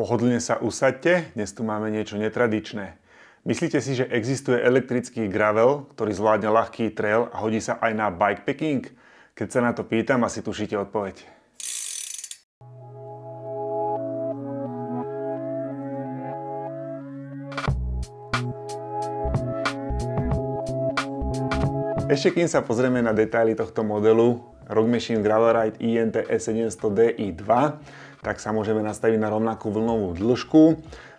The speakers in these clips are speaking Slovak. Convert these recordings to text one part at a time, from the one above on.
Pohodlne sa usaďte, dnes tu máme niečo netradičné. Myslíte si, že existuje elektrický gravel, ktorý zvládne ľahký trail a hodí sa aj na bikepacking? Keď sa na to pýtam, asi tušíte odpoveď. Ešte kým sa pozrieme na detaily tohto modelu, Rock Machine Gravelride INT E700DI2, tak sa môžeme nastaviť na rovnakú vlnovú dĺžku.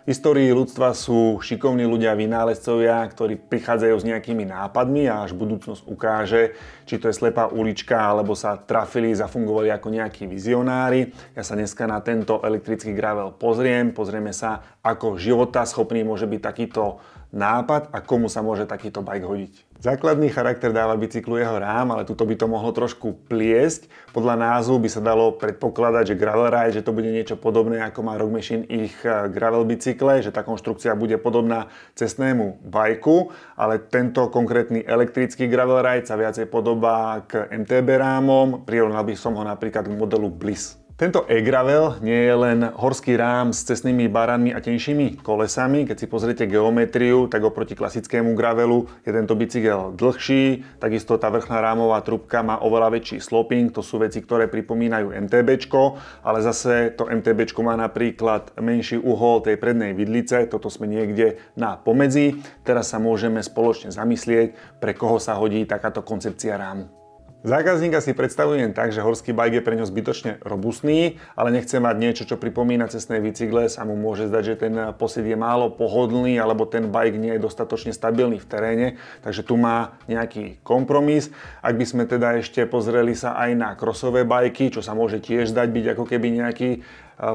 V histórii ľudstva sú šikovní ľudia, vynálezcovia, ktorí prichádzajú s nejakými nápadmi a až budúcnosť ukáže, či to je slepá ulička, alebo sa trafili, zafungovali ako nejakí vizionári. Ja sa dneska na tento elektrický gravel pozriem, pozrieme sa, ako života schopný môže byť takýto nápad a komu sa môže takýto bike hodiť. Základný charakter dáva bicyklu jeho rám, ale tuto by to mohlo trošku pliesť. Podľa názvu by sa dalo predpokladať, že gravel ride, že to bude niečo podobné ako má Rock Machine ich e, gravel bicykle, že tá konštrukcia bude podobná cestnému bajku, ale tento konkrétny elektrický gravel ride sa viacej podobá k MTB rámom, prirovnal by som ho napríklad k modelu Bliss. Tento e-gravel nie je len horský rám s cestnými baranmi a tenšími kolesami. Keď si pozriete geometriu, tak oproti klasickému gravelu je tento bicykel dlhší, takisto tá vrchná rámová trubka má oveľa väčší sloping, to sú veci, ktoré pripomínajú MTBčko, ale zase to MTBčko má napríklad menší uhol tej prednej vidlice, toto sme niekde na pomedzi. Teraz sa môžeme spoločne zamyslieť, pre koho sa hodí takáto koncepcia rámu. Zákazníka si predstavujem tak, že horský bike je pre ňo zbytočne robustný, ale nechce mať niečo, čo pripomína cestné bicykle, sa mu môže zdať, že ten posed je málo pohodlný alebo ten bike nie je dostatočne stabilný v teréne, takže tu má nejaký kompromis. Ak by sme teda ešte pozreli sa aj na krosové bajky, čo sa môže tiež zdať byť ako keby nejaký e,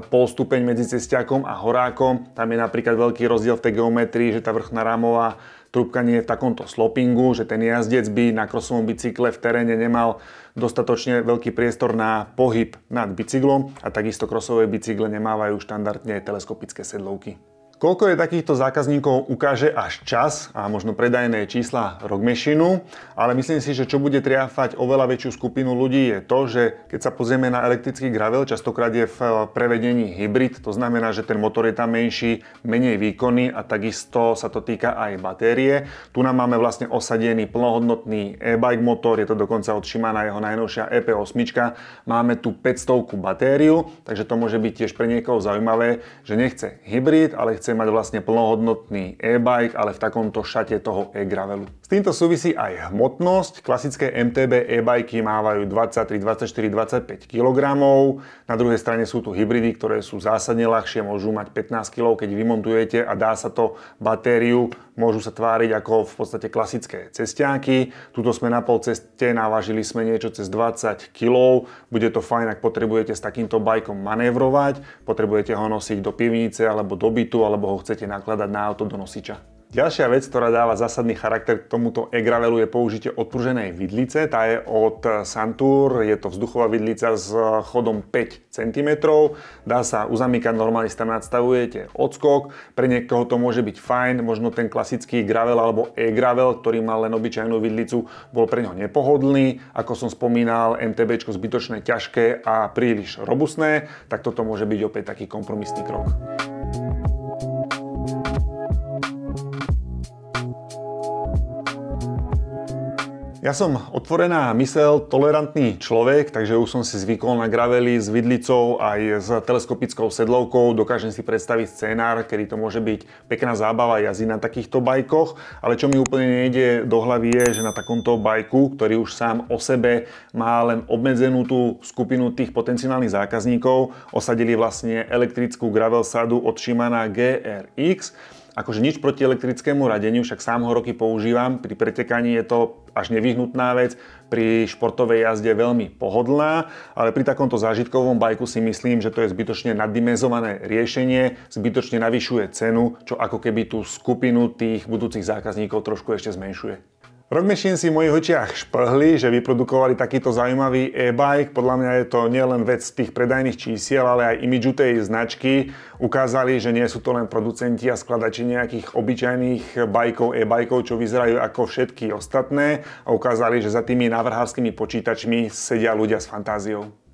polstupeň medzi cestiakom a horákom, tam je napríklad veľký rozdiel v tej geometrii, že tá vrchná rámová trúbkanie v takomto slopingu, že ten jazdec by na krosovom bicykle v teréne nemal dostatočne veľký priestor na pohyb nad bicyklom a takisto krosové bicykle nemávajú štandardne teleskopické sedlovky. Koľko je takýchto zákazníkov ukáže až čas a možno predajné čísla Machine, ale myslím si, že čo bude triafať oveľa väčšiu skupinu ľudí je to, že keď sa pozrieme na elektrický gravel, častokrát je v e, prevedení hybrid, to znamená, že ten motor je tam menší, menej výkonný a takisto sa to týka aj batérie. Tu nám máme vlastne osadený plnohodnotný e-bike motor, je to dokonca od Shimana jeho najnovšia EP8, máme tu 500 batériu, takže to môže byť tiež pre niekoho zaujímavé, že nechce hybrid, ale chce chce mať vlastne plnohodnotný e-bike, ale v takomto šate toho e-gravelu. S týmto súvisí aj hmotnosť. Klasické MTB e-bajky mávajú 23, 24, 25 kg. Na druhej strane sú tu hybridy, ktoré sú zásadne ľahšie, môžu mať 15 kg, keď vymontujete a dá sa to batériu, môžu sa tváriť ako v podstate klasické cestiáky. Tuto sme na pol ceste, navážili sme niečo cez 20 kg. Bude to fajn, ak potrebujete s takýmto bajkom manévrovať, potrebujete ho nosiť do pivnice alebo do bytu, alebo alebo ho chcete nakladať na auto do nosiča. Ďalšia vec, ktorá dáva zásadný charakter k tomuto e-gravelu je použitie odpruženej vidlice. Tá je od Santur, je to vzduchová vidlica s chodom 5 cm. Dá sa uzamykať, normálne si tam nadstavujete odskok. Pre niekoho to môže byť fajn, možno ten klasický gravel alebo e-gravel, ktorý mal len obyčajnú vidlicu, bol pre ňoho nepohodlný. Ako som spomínal, MTB zbytočne ťažké a príliš robustné, tak toto môže byť opäť taký kompromisný krok. Ja som otvorená mysel, tolerantný človek, takže už som si zvykol na gravely s vidlicou aj s teleskopickou sedlovkou. Dokážem si predstaviť scenár, kedy to môže byť pekná zábava jazdy na takýchto bajkoch, ale čo mi úplne nejde do hlavy je, že na takomto bajku, ktorý už sám o sebe má len obmedzenú tú skupinu tých potenciálnych zákazníkov, osadili vlastne elektrickú gravel sadu od Shimana GRX, akože nič proti elektrickému radeniu, však sám ho roky používam, pri pretekaní je to až nevyhnutná vec, pri športovej jazde veľmi pohodlná, ale pri takomto zážitkovom bajku si myslím, že to je zbytočne naddimenzované riešenie, zbytočne navyšuje cenu, čo ako keby tú skupinu tých budúcich zákazníkov trošku ešte zmenšuje. Machine si v mojich očiach šplhli, že vyprodukovali takýto zaujímavý e-bike. Podľa mňa je to nielen vec tých predajných čísiel, ale aj imidžu tej značky. Ukázali, že nie sú to len producenti a skladači nejakých obyčajných bajkov, e-bajkov, čo vyzerajú ako všetky ostatné. A ukázali, že za tými návrhárskymi počítačmi sedia ľudia s fantáziou.